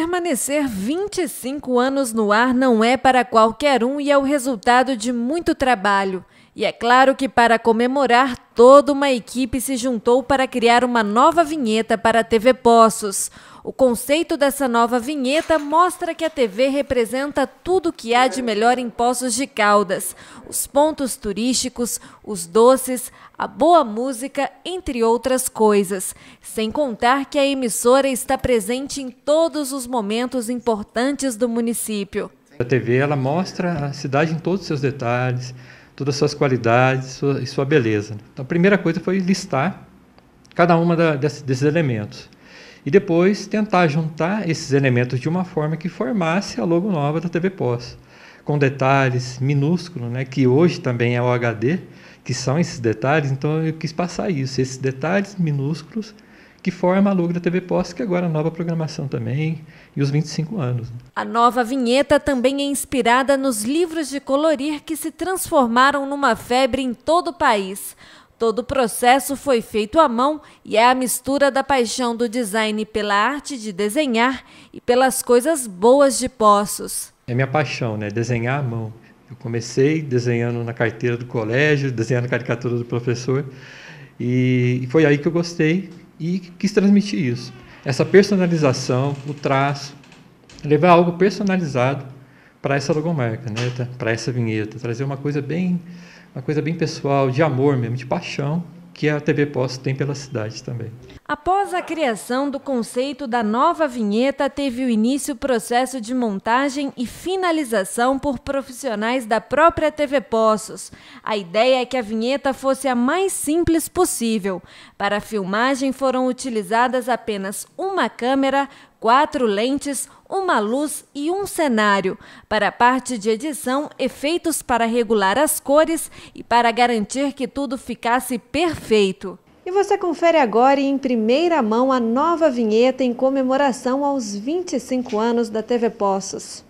Permanecer 25 anos no ar não é para qualquer um e é o resultado de muito trabalho. E é claro que para comemorar, toda uma equipe se juntou para criar uma nova vinheta para a TV Poços. O conceito dessa nova vinheta mostra que a TV representa tudo o que há de melhor em Poços de Caldas: os pontos turísticos, os doces, a boa música, entre outras coisas. Sem contar que a emissora está presente em todos os momentos importantes do município. A TV ela mostra a cidade em todos os seus detalhes todas as suas qualidades sua, e sua beleza. Então, a primeira coisa foi listar cada uma desses, desses elementos. E depois tentar juntar esses elementos de uma forma que formasse a logo nova da TV Pós, com detalhes minúsculos, né, que hoje também é o HD, que são esses detalhes, então eu quis passar isso, esses detalhes minúsculos que forma a logo da TV Posse, que agora é a nova programação também, e os 25 anos. Né? A nova vinheta também é inspirada nos livros de colorir que se transformaram numa febre em todo o país. Todo o processo foi feito à mão e é a mistura da paixão do design pela arte de desenhar e pelas coisas boas de Poços. É minha paixão, né? Desenhar à mão. Eu comecei desenhando na carteira do colégio, desenhando caricatura do professor, e foi aí que eu gostei e quis transmitir isso. Essa personalização, o traço, levar algo personalizado para essa logomarca, né? para essa vinheta, trazer uma coisa bem, uma coisa bem pessoal, de amor mesmo, de paixão que a TV Poço tem pela cidade também. Após a criação do conceito da nova vinheta, teve o início o processo de montagem e finalização por profissionais da própria TV Poços. A ideia é que a vinheta fosse a mais simples possível. Para a filmagem foram utilizadas apenas uma câmera quatro lentes, uma luz e um cenário. Para a parte de edição, efeitos para regular as cores e para garantir que tudo ficasse perfeito. E você confere agora em primeira mão a nova vinheta em comemoração aos 25 anos da TV Poços.